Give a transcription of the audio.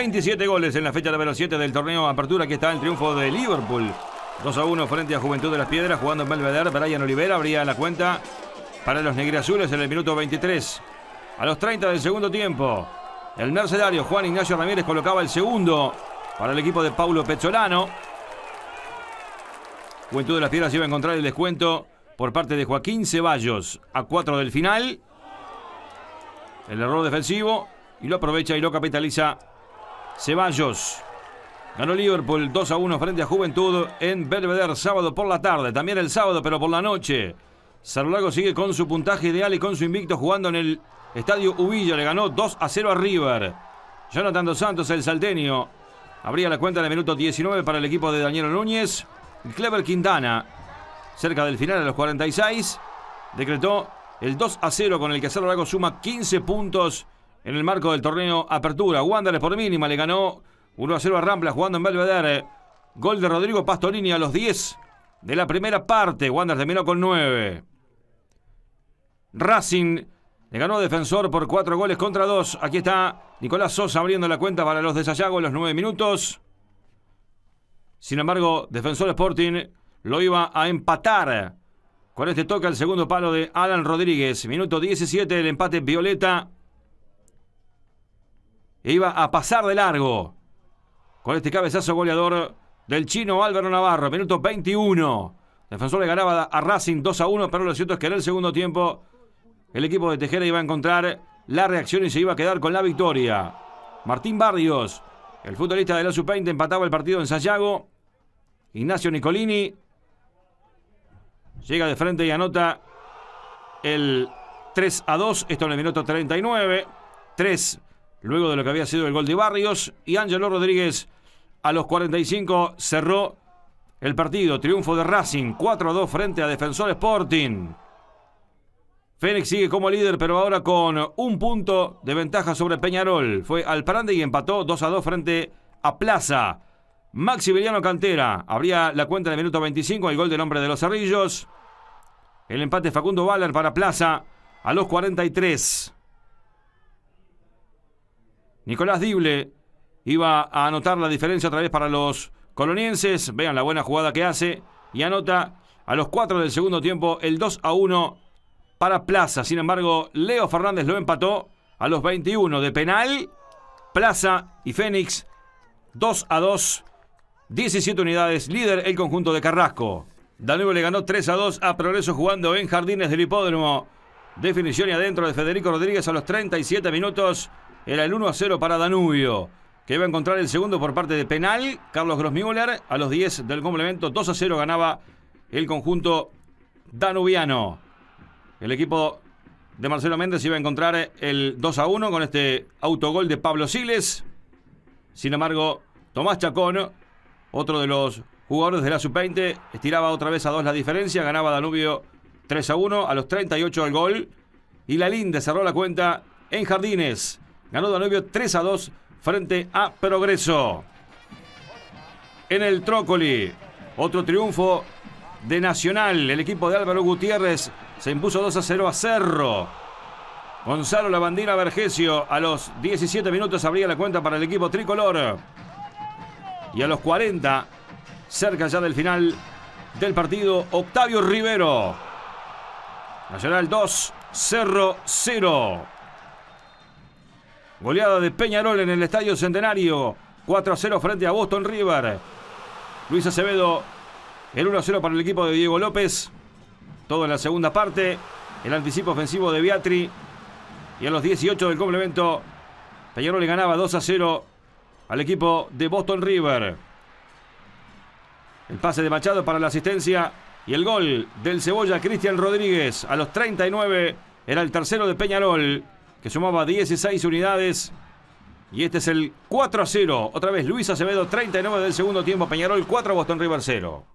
27 goles en la fecha número 7 del torneo Apertura. que está el triunfo de Liverpool. 2 a 1 frente a Juventud de las Piedras, jugando en Belvedere. Brian Olivera abría la cuenta para los azules en el minuto 23. A los 30 del segundo tiempo, el mercenario Juan Ignacio Ramírez colocaba el segundo para el equipo de Paulo Pezzolano. Juventud de las Piedras iba a encontrar el descuento por parte de Joaquín Ceballos a 4 del final. El error defensivo y lo aprovecha y lo capitaliza Ceballos. Ganó Liverpool 2 a 1 frente a Juventud en Belvedere sábado por la tarde. También el sábado, pero por la noche. Cerro sigue con su puntaje ideal y con su invicto jugando en el estadio Ubilla. Le ganó 2 a 0 a River. Jonathan Dos Santos, el salteño, abría la cuenta en el minuto 19 para el equipo de Daniel Núñez. Clever Quintana, cerca del final a los 46, decretó el 2 a 0 con el que Cerro Largo suma 15 puntos en el marco del torneo Apertura. Wanderers por mínima le ganó 1 a 0 a Rampla jugando en Belvedere. Gol de Rodrigo Pastolini a los 10 de la primera parte. Wanderers terminó con 9. Racing le ganó a Defensor por 4 goles contra 2. Aquí está Nicolás Sosa abriendo la cuenta para los de Sayago en los 9 minutos. Sin embargo, Defensor Sporting lo iba a empatar. Con este toque al segundo palo de Alan Rodríguez. Minuto 17 el empate Violeta e iba a pasar de largo con este cabezazo goleador del chino Álvaro Navarro, minuto 21. Defensor le ganaba a Racing 2 a 1, pero lo cierto es que en el segundo tiempo el equipo de Tejera iba a encontrar la reacción y se iba a quedar con la victoria. Martín Barrios, el futbolista de la Sub-20, empataba el partido en Sayago. Ignacio Nicolini llega de frente y anota el 3 a 2. Esto en el minuto 39. 3 2 luego de lo que había sido el gol de Barrios. Y Ángelo Rodríguez a los 45 cerró el partido. Triunfo de Racing, 4 a 2 frente a Defensor Sporting. Fénix sigue como líder, pero ahora con un punto de ventaja sobre Peñarol. Fue al Parande y empató 2 a 2 frente a Plaza. Maximiliano Cantera abría la cuenta en minuto 25, el gol del hombre de los Cerrillos. El empate Facundo Valer para Plaza a los 43. Nicolás Dible iba a anotar la diferencia otra vez para los colonienses. Vean la buena jugada que hace y anota a los 4 del segundo tiempo el 2 a 1 para Plaza. Sin embargo, Leo Fernández lo empató a los 21 de penal. Plaza y Fénix 2 a 2. 17 unidades, líder el conjunto de Carrasco. Danilo le ganó 3 a 2 a Progreso jugando en Jardines del Hipódromo. Definición y adentro de Federico Rodríguez a los 37 minutos. Era el 1 a 0 para Danubio, que iba a encontrar el segundo por parte de penal. Carlos Grossmüller a los 10 del complemento. 2 a 0 ganaba el conjunto danubiano. El equipo de Marcelo Méndez iba a encontrar el 2 a 1 con este autogol de Pablo Siles. Sin embargo, Tomás Chacón, otro de los jugadores de la sub-20, estiraba otra vez a 2 la diferencia. Ganaba Danubio 3 a 1 a los 38 el gol. Y la Linda cerró la cuenta en Jardines. Ganó Danubio 3 a 2 frente a Progreso. En el Trócoli, otro triunfo de Nacional. El equipo de Álvaro Gutiérrez se impuso 2 a 0 a Cerro. Gonzalo Lavandina Vergesio a los 17 minutos abría la cuenta para el equipo tricolor. Y a los 40, cerca ya del final del partido, Octavio Rivero. Nacional 2, Cerro 0. Goleada de Peñarol en el Estadio Centenario. 4 a 0 frente a Boston River. Luis Acevedo, el 1 a 0 para el equipo de Diego López. Todo en la segunda parte. El anticipo ofensivo de Beatri. Y a los 18 del complemento, Peñarol le ganaba 2 a 0 al equipo de Boston River. El pase de Machado para la asistencia y el gol del Cebolla Cristian Rodríguez a los 39 era el tercero de Peñarol que sumaba 16 unidades. Y este es el 4 a 0. Otra vez Luis Acevedo, 39 del segundo tiempo. Peñarol 4, Boston River 0.